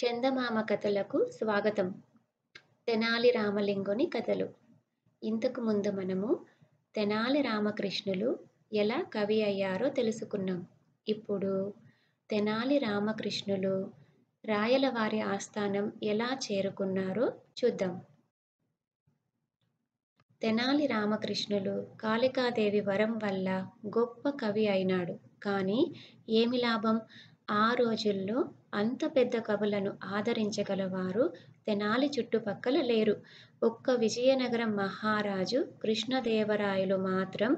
చందమామ కథలకు స్వాగతం తెనాలి రామలింగుని కథలు ఇంతకు ముందు మనము తెనాలి రామకృష్ణులు ఎలా కవి అయ్యారో తెలుసుకున్నాం ఇప్పుడు తెనాలి రామకృష్ణులు రాయలవారి ఆస్థానం ఎలా చేరుకున్నారో చూద్దాం తెనాలి రామకృష్ణులు కాళికాదేవి వరం వల్ల గొప్ప కవి అయినాడు కానీ ఏమి లాభం ఆ రోజుల్లో అంత పెద్ద కవులను ఆదరించగలవారు తెనాలి చుట్టుపక్కల లేరు ఒక్క విజయనగరం మహారాజు కృష్ణదేవరాయలు మాత్రం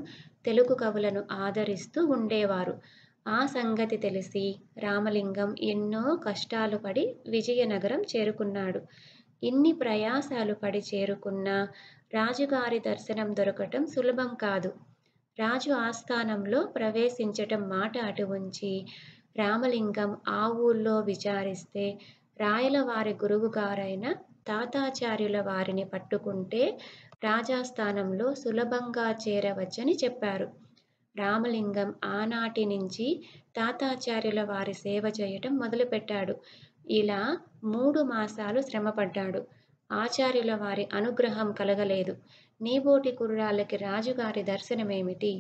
తెలుగు కవులను ఆదరిస్తూ ఉండేవారు ఆ సంగతి తెలిసి రామలింగం ఎన్నో కష్టాలు పడి విజయనగరం చేరుకున్నాడు ఇన్ని ప్రయాసాలు పడి చేరుకున్న రాజుగారి దర్శనం దొరకటం సులభం కాదు రాజు ఆస్థానంలో ప్రవేశించటం మాట అటు ఉంచి రామలింగం ఆ ఊళ్ళో విచారిస్తే రాయలవారి గురువుగారైన తాతాచార్యుల వారిని పట్టుకుంటే రాజాస్థానంలో సులభంగా చేరవచ్చని చెప్పారు రామలింగం ఆనాటి నుంచి తాతాచార్యుల వారి సేవ చేయటం మొదలుపెట్టాడు ఇలా మూడు మాసాలు శ్రమపడ్డాడు ఆచార్యుల వారి అనుగ్రహం కలగలేదు నీబోటి కుర్రాళ్ళకి రాజుగారి దర్శనమేమిటి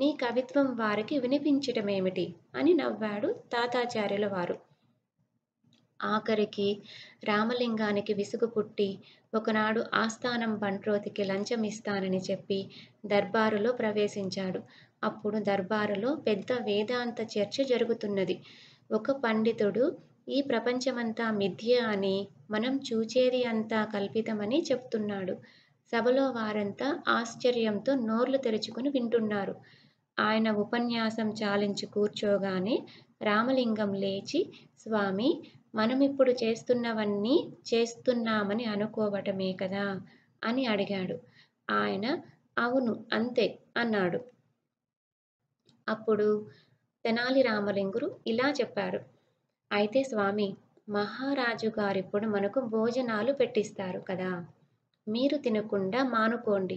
నీ కవిత్వం వారికి వినిపించటమేమిటి అని నవ్వాడు తాతాచార్యుల వారు ఆఖరికి రామలింగానికి విసుగు పుట్టి ఒకనాడు ఆస్థానం బంట్రోతికి లంచం ఇస్తానని చెప్పి దర్బారులో ప్రవేశించాడు అప్పుడు దర్బారులో పెద్ద వేదాంత చర్చ జరుగుతున్నది ఒక పండితుడు ఈ ప్రపంచమంతా మిథ్య అని మనం చూచేది అంతా కల్పితమని చెప్తున్నాడు సభలో వారంతా ఆశ్చర్యంతో నోర్లు తెరుచుకుని వింటున్నారు ఆయన ఉపన్యాసం చాలించి కూర్చోగానే రామలింగం లేచి స్వామి మనమిప్పుడు చేస్తున్నవన్నీ చేస్తున్నామని అనుకోవటమే కదా అని అడిగాడు ఆయన అవును అంతే అన్నాడు అప్పుడు తెనాలి రామలింగురు ఇలా చెప్పారు అయితే స్వామి మహారాజు గారిప్పుడు మనకు భోజనాలు పెట్టిస్తారు కదా మీరు తినకుండా మానుకోండి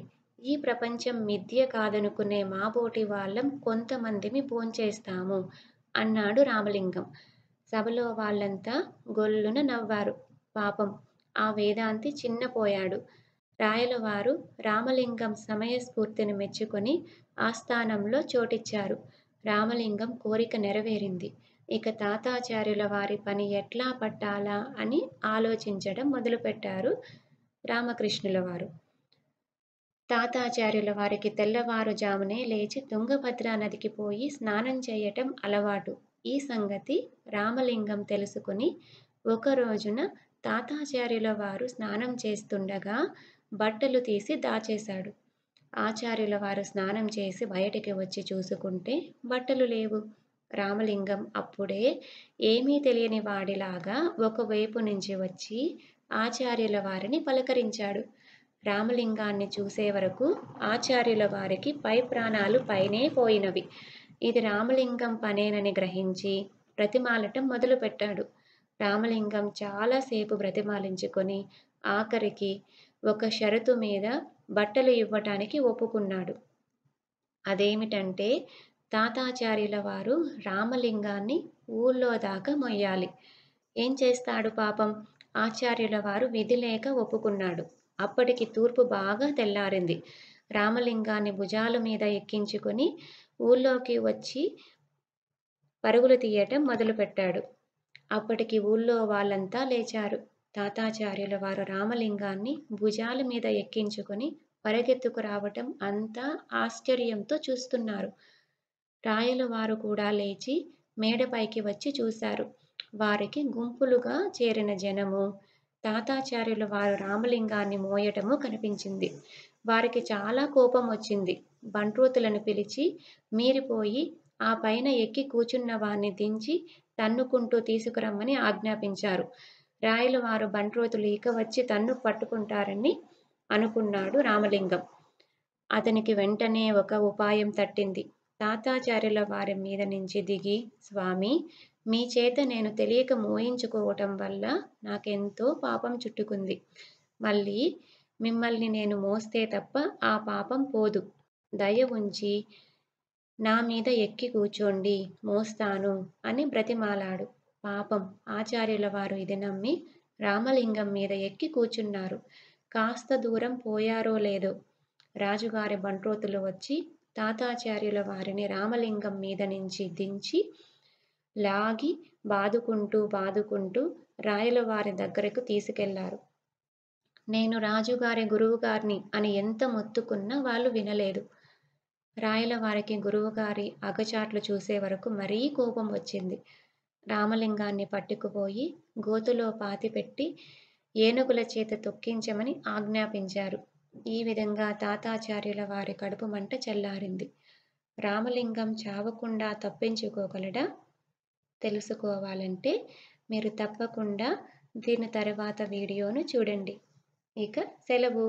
ఈ ప్రపంచం మిథ్య కాదనుకునే మాబోటి వాళ్ళం కొంతమందిని భోంచేస్తాము అన్నాడు రామలింగం సభలో వాళ్ళంతా గొల్లున నవ్వారు పాపం ఆ వేదాంతి చిన్నపోయాడు రాయలవారు రామలింగం సమయస్ఫూర్తిని మెచ్చుకొని ఆస్థానంలో చోటిచ్చారు రామలింగం కోరిక నెరవేరింది ఇక తాతాచార్యుల వారి పని ఎట్లా పట్టాలా అని ఆలోచించడం మొదలుపెట్టారు రామకృష్ణుల వారు తాతాచార్యుల వారికి తెల్లవారుజామునే లేచి తుంగభద్రా నదికి పోయి స్నానం చేయటం అలవాటు ఈ సంగతి రామలింగం తెలుసుకుని ఒక రోజున తాతాచార్యుల వారు స్నానం చేస్తుండగా బట్టలు తీసి దాచేశాడు ఆచార్యుల వారు స్నానం చేసి బయటికి వచ్చి చూసుకుంటే బట్టలు లేవు రామలింగం అప్పుడే ఏమీ తెలియని వాడిలాగా ఒకవైపు నుంచి వచ్చి ఆచార్యుల వారిని పలకరించాడు రామలింగాన్ని చూసే వరకు ఆచార్యుల వారికి పై ప్రాణాలు పైనే పోయినవి ఇది రామలింగం పనేనని గ్రహించి బ్రతిమాలటం మొదలుపెట్టాడు రామలింగం చాలాసేపు బ్రతిమాలించుకొని ఆఖరికి ఒక షరతు మీద బట్టలు ఇవ్వటానికి ఒప్పుకున్నాడు అదేమిటంటే తాతాచార్యుల వారు రామలింగాన్ని ఊళ్ళో దాకా మొయ్యాలి ఏం చేస్తాడు పాపం ఆచార్యుల వారు విధి లేక ఒప్పుకున్నాడు అప్పటికి తూర్పు బాగా తెల్లారింది రామలింగాన్ని భుజాల మీద ఎక్కించుకొని ఊళ్ళోకి వచ్చి పరుగులు తీయటం మొదలుపెట్టాడు అప్పటికి ఊళ్ళో వాళ్ళంతా లేచారు తాతాచార్యుల వారు రామలింగాన్ని భుజాల మీద ఎక్కించుకొని పరిగెత్తుకు రావటం అంతా ఆశ్చర్యంతో చూస్తున్నారు రాయల వారు కూడా లేచి మేడపైకి వచ్చి చూశారు వారికి గుంపులుగా చేరిన జనము తాతాచార్యుల వారు రామలింగాన్ని మోయటము కనిపించింది వారికి చాలా కోపం వచ్చింది బంట్రోతులను పిలిచి మీరిపోయి ఆ పైన ఎక్కి కూచున్న వారిని దించి తన్నుకుంటూ తీసుకురమ్మని ఆజ్ఞాపించారు రాయల వారు బంట్రోతులు ఇక వచ్చి తన్ను పట్టుకుంటారని అనుకున్నాడు రామలింగం అతనికి వెంటనే ఒక ఉపాయం తట్టింది తాతాచార్యుల వారి మీద నుంచి దిగి స్వామి మీ చేత నేను తెలియక మోయించుకోవటం వల్ల నాకెంతో పాపం చుట్టుకుంది మళ్ళీ మిమ్మల్ని నేను మోస్తే తప్ప ఆ పాపం పోదు దయ ఉంచి నా మీద ఎక్కి కూర్చోండి మోస్తాను అని బ్రతిమాలాడు పాపం ఆచార్యుల వారు ఇది నమ్మి రామలింగం మీద ఎక్కి కూర్చున్నారు కాస్త దూరం పోయారో లేదో రాజుగారి బంట్రోతులు వచ్చి తాతాచార్యుల వారిని రామలింగం మీద నుంచి దించి లాగి బాదుకుంటూ బాదుకుంటూ రాయల వారి దగ్గరకు తీసుకెళ్లారు నేను రాజుగారి గురువుగారిని అని ఎంత మొత్తుకున్నా వాళ్ళు వినలేదు రాయల వారికి గురువుగారి అగచాట్లు చూసే వరకు మరీ కోపం వచ్చింది రామలింగాన్ని పట్టుకుపోయి గోతులో పాతిపెట్టి ఏనుగుల చేత తొక్కించమని ఆజ్ఞాపించారు ఈ విధంగా తాతాచార్యుల వారి కడుపు మంట చల్లారింది రామలింగం చావకుండా తప్పించుకోగలడా తెలుసుకోవాలంటే మీరు తప్పకుండా దీని తర్వాత వీడియోను చూడండి ఇక సెలవు